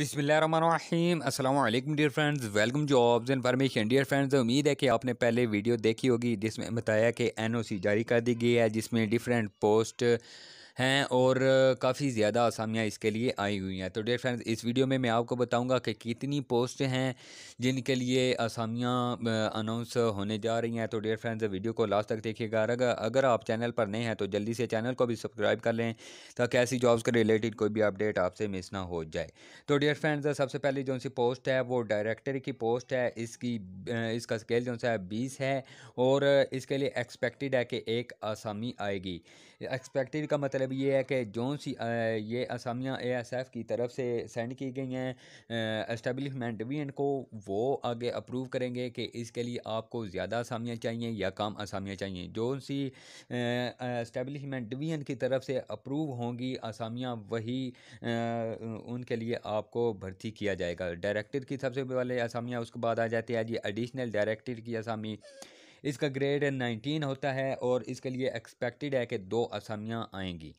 بسم اللہ الرحمن الرحیم السلام علیکم dear friends welcome jobs information dear dear friends امید ہے کہ آپ نے پہلے ویڈیو دیکھی ہوگی جس میں بتایا کہ این او سی جاری کر دی گئی ہے جس میں ڈیفرنٹ پوسٹ ہیں اور کافی زیادہ آسامیاں اس کے لیے آئی ہوئی ہیں تو ڈیئر فرینڈز اس ویڈیو میں میں آپ کو بتاؤں گا کہ کتنی پوسٹ ہیں جن کے لیے آسامیاں اناؤنس ہونے جا رہی ہیں تو ڈیئر فرینڈز ویڈیو کو لاسٹ تک دیکھیے گا اگر آپ چینل پر نہیں ہیں تو جلدی سے چینل کو بھی سبسکرائب کر لیں تاکہ ایسی جابس کے ریلیٹڈ کوئی بھی اپڈیٹ آپ سے مس نہ ہو جائے تو ڈیئر فرینڈز سب سے پہلے جو سی پوسٹ ہے وہ ڈائریکٹر کی پوسٹ ہے اس کی اس کا اسکیل جو سا ہے بیس ہے اور اس کے لیے ایکسپیکٹیڈ ہے کہ ایک آسامی آئے گی ایکسپیکٹڈ کا مطلب مطلب یہ ہے کہ جون سی یہ اسامیاں اے ایس ایف کی طرف سے سینڈ کی گئی ہیں اسٹیبلشمنٹ ڈویژن کو وہ آگے اپروو کریں گے کہ اس کے لیے آپ کو زیادہ اسامیاں چاہیے یا کم اسامیاں چاہیے جون سی اسٹیبلشمنٹ ڈویژن کی طرف سے اپروو ہوں گی اسامیاں وہی ان کے لیے آپ کو بھرتی کیا جائے گا ڈائریکٹر کی سب سے پہلے اسامیاں اس کے بعد آ جاتی ہے جی ایڈیشنل ڈائریکٹر کی اسامی اس کا گریڈ نائنٹین ہوتا ہے اور اس کے لیے ایکسپیکٹیڈ ہے کہ دو اسامیاں آئیں گی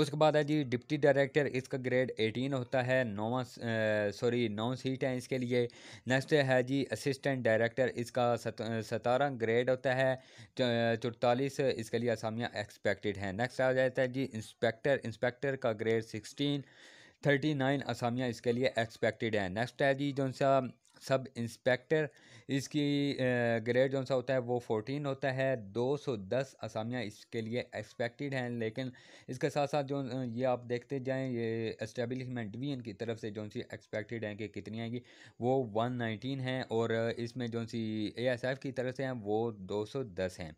اس کے بعد ہے جی ڈپٹی ڈائریکٹر اس کا گریڈ ایٹین ہوتا ہے نواں سوری نو سیٹ ہیں اس کے لیے نیکسٹ ہے جی اسسٹنٹ ڈائریکٹر اس کا ستارہ گریڈ ہوتا ہے چورتالیس اس کے لیے آسامیہ ایکسپیکٹڈ ہیں نیکسٹ آ جاتا ہے جی انسپیکٹر انسپیکٹر کا گریڈ سکسٹین تھرٹی نائن آسامیاں اس کے لیے ایکسپیکٹڈ ہیں نیکسٹ ہے جی جو سا سب انسپیکٹر اس کی گریڈ جون سا ہوتا ہے وہ فورٹین ہوتا ہے دو سو دس اسامیاں اس کے لیے ایکسپیکٹیڈ ہیں لیکن اس کے ساتھ ساتھ جو یہ آپ دیکھتے جائیں یہ اسٹیبلشمنٹ ان کی طرف سے جو سی ایکسپیکٹیڈ ہیں کہ کتنی آئیں گی وہ ون نائنٹین ہیں اور اس میں جو سی اے ایس ایف کی طرف سے ہیں وہ دو سو دس ہیں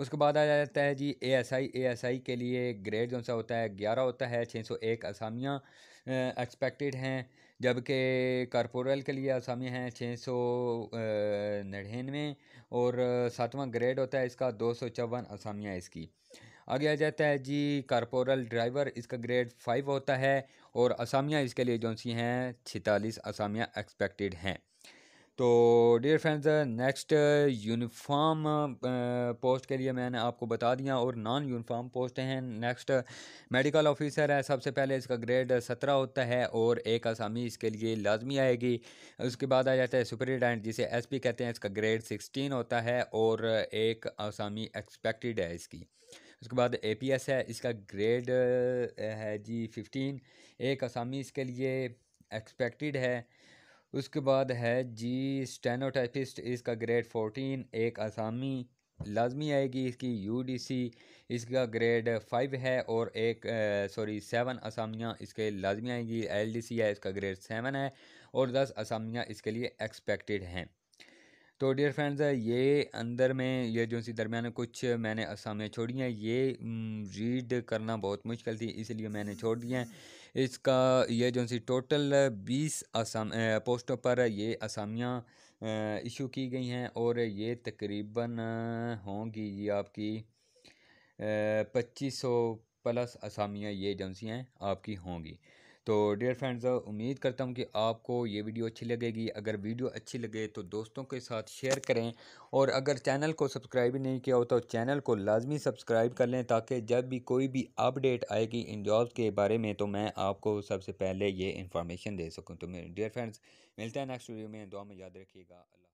اس کے بعد آ جاتا ہے جی A S I A S I کے لیے گریڈ جون سا ہوتا ہے گیارہ ہوتا ہے چھ سو ایک اسامیاں ایکسپیکٹیڈ ہیں جبکہ کارپورل کے لیے اسامیاں ہیں چھ سو نڑانوے اور ساتواں گریڈ ہوتا ہے اس کا دو سو چون اسامیاں اس کی آگے آ جاتا ہے جی کارپورل ڈرائیور اس کا گریڈ فائیو ہوتا ہے اور اسامیاں اس کے لیے جون سی ہیں چھتالیس اسامیاں ایکسپیکٹیڈ ہیں تو dear friends next uniform post کے لیے میں نے آپ کو بتا دیا اور نان یونیفارم پوسٹیں ہیں نیکسٹ میڈیکل آفیسر ہے سب سے پہلے اس کا گریڈ سترہ ہوتا ہے اور ایک آسامی اس کے لیے لازمی آئے گی اس کے بعد آ جاتا ہے سپریڈینٹ جسے ایس پی کہتے ہیں اس کا گریڈ سکسٹین ہوتا ہے اور ایک آسامی ایکسپیکٹیڈ ہے اس کی اس کے بعد اے پی ایس ہے اس کا گریڈ ہے جی ففٹین ایک آسامی اس کے لیے ایکسپیکٹیڈ ہے اس کے بعد ہے جی ٹائپسٹ اس کا گریڈ فورٹین ایک آسامی لازمی آئے گی اس کی یو ڈی سی اس کا گریڈ فائیو ہے اور ایک سوری سیون اسامیاں اس کے لازمی آئے گی ایل ڈی سی ہے اس کا گریڈ سیون ہے اور دس اسامیاں اس کے لیے ایکسپیکٹڈ ہیں تو ڈیئر فرینڈز یہ اندر میں یہ جو سی درمیان کچھ میں نے اسامیاں چھوڑی ہیں یہ ریڈ کرنا بہت مشکل تھی اس لیے میں نے چھوڑ دی ہیں اس کا یہ جو سی ٹوٹل بیس پوسٹوں پر یہ آسامیاں ایشو کی گئی ہیں اور یہ تقریباً ہوں گی یہ آپ کی پچیس سو پلس آسامیاں یہ ہیں آپ کی ہوں گی تو ڈیئر فرینڈز امید کرتا ہوں کہ آپ کو یہ ویڈیو اچھی لگے گی اگر ویڈیو اچھی لگے تو دوستوں کے ساتھ شیئر کریں اور اگر چینل کو سبسکرائب نہیں کیا ہو تو چینل کو لازمی سبسکرائب کر لیں تاکہ جب بھی کوئی بھی اپڈیٹ آئے گی ان جابس کے بارے میں تو میں آپ کو سب سے پہلے یہ انفارمیشن دے سکوں تو میرے ڈیئر فرینڈز ملتے ہیں نیکسٹ ویڈیو میں دعا میں یاد رکھیے گا اللہ